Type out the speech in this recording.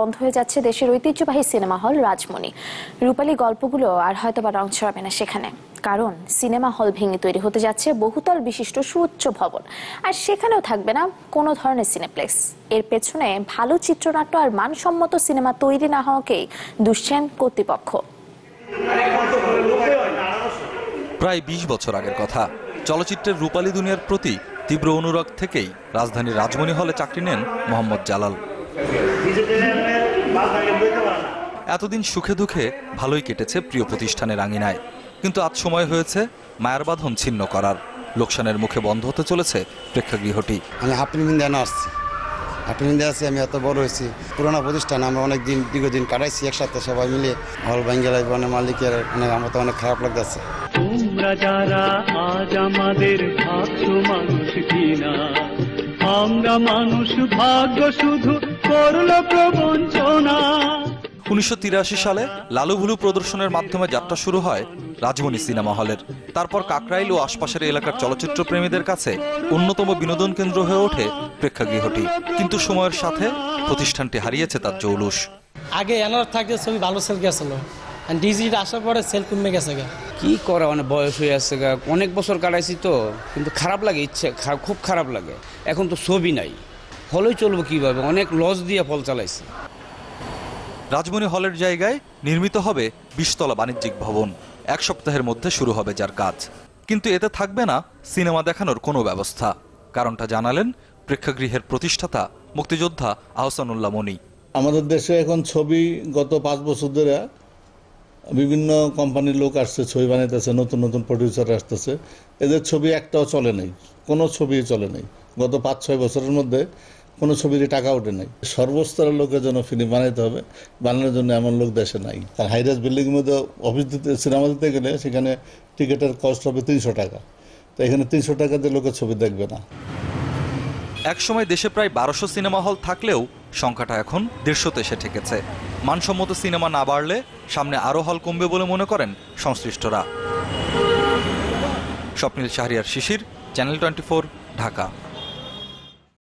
বন্ধ হয়ে যাচ্ছে দেশের ঐতিহ্যবাহী সিনেমা হল রাজমণি রূপালী গল্পগুলো আর হয়তো বা রং ছড়াবে না সেখানে কারণ সিনেমা হল ভেঙে তৈরি হতে যাচ্ছে বহুতল বিশিষ্ট সুউচ্চ ভবন আর সেখানেও থাকবে না কোনো ধরনের সিনেপ্লেক্স এর পেছনে ভালো চিত্রনাট্য আর মানসম্মত সিনেমা তৈরি না হওয়াকেই দুশ্চেন কর্তৃপক্ষ প্রায় বিশ বছর আগের কথা চলচ্চিত্রের রূপালী দুনিয়ার প্রতি তীব্র অনুরাগ থেকেই রাজধানীর রাজমণি হলে চাকরি নেন মোহাম্মদ জালাল এতদিন সুখে দুঃখে ভালোই কেটেছে প্রিয় প্রতিষ্ঠানের আঙিনায় কিন্তু আজ সময় হয়েছে মায়ার বাঁধন ছিন্ন করার লোকসানের মুখে বন্ধ হতে চলেছে প্রেক্ষাগৃহটি আমি হাফলিং দেন আসছি হাফলিং দেন আসছি আমি এত বড় হয়েছি পুরোনো প্রতিষ্ঠান আমরা অনেক দিন দীর্ঘদিন কাটাইছি একসাথে সবাই মিলে হল ব্যাঙ্গেলাই মানে মালিকের মানে আমার তো অনেক খারাপ লাগতেছে তোমরা যারা আজ আমাদের ভাবছো মানুষ কি আমরা মানুষ ভাগ্য শুধু করলো প্রবঞ্চনা উনিশশো সালে লালু ভুলু প্রদর্শনের মাধ্যমে যাত্রা শুরু হয় রাজমণি সিনেমা হলের তারপর কাকরাইল ও আশপাশের এলাকার চলচ্চিত্র প্রেমীদের কাছে অন্যতম বিনোদন কেন্দ্র হয়ে ওঠে প্রেক্ষাগৃহটি কিন্তু সময়ের সাথে প্রতিষ্ঠানটি হারিয়েছে তার জৌলুস আগে এনার থাকতে ছবি ভালো সেল গেছিল ডিজিট আসার পরে সেল কমে গেছে গা কি করা মানে বয়স হয়ে আছে গা অনেক বছর কাটাইছি তো কিন্তু খারাপ লাগে ইচ্ছে খুব খারাপ লাগে এখন তো ছবি নাই হলই চলবো কিভাবে অনেক লস দিয়ে ফল চালাইছে রাজমণি হলের জায়গায় নির্মিত হবে বিশতলা বাণিজ্যিক ভবন এক সপ্তাহের মধ্যে শুরু হবে যার কাজ কিন্তু এতে থাকবে না সিনেমা দেখানোর কোনো ব্যবস্থা কারণটা জানালেন প্রেক্ষাগৃহের প্রতিষ্ঠাতা মুক্তিযোদ্ধা আহসানুল্লাহ মনি আমাদের দেশে এখন ছবি গত পাঁচ বছর ধরে বিভিন্ন কোম্পানির লোক আসছে ছবি বানাইতেছে নতুন নতুন প্রডিউসার আসতেছে এদের ছবি একটাও চলে নাই কোনো ছবি চলে নাই গত পাঁচ ছয় বছরের মধ্যে কোনো ছবিরই টাকা ওঠে নাই সর্বস্তরের লোকের জন্য ফিল্ম বানাইতে হবে বানানোর জন্য এমন লোক দেশে নাই তার হাইরাজ বিল্ডিং মধ্যে অফিস দিতে সিনেমা দিতে গেলে সেখানে টিকিটের কস্ট হবে তিনশো টাকা তো এখানে তিনশো টাকা দিয়ে লোকের ছবি দেখবে না একসময় দেশে প্রায় বারোশো সিনেমা হল থাকলেও সংখ্যাটা এখন দেড়শোতে এসে ঠেকেছে মানসম্মত সিনেমা না বাড়লে সামনে আরও হল কমবে বলে মনে করেন সংশ্লিষ্টরা স্বপ্নিল শাহরিয়ার শিশির চ্যানেল টোয়েন্টি ঢাকা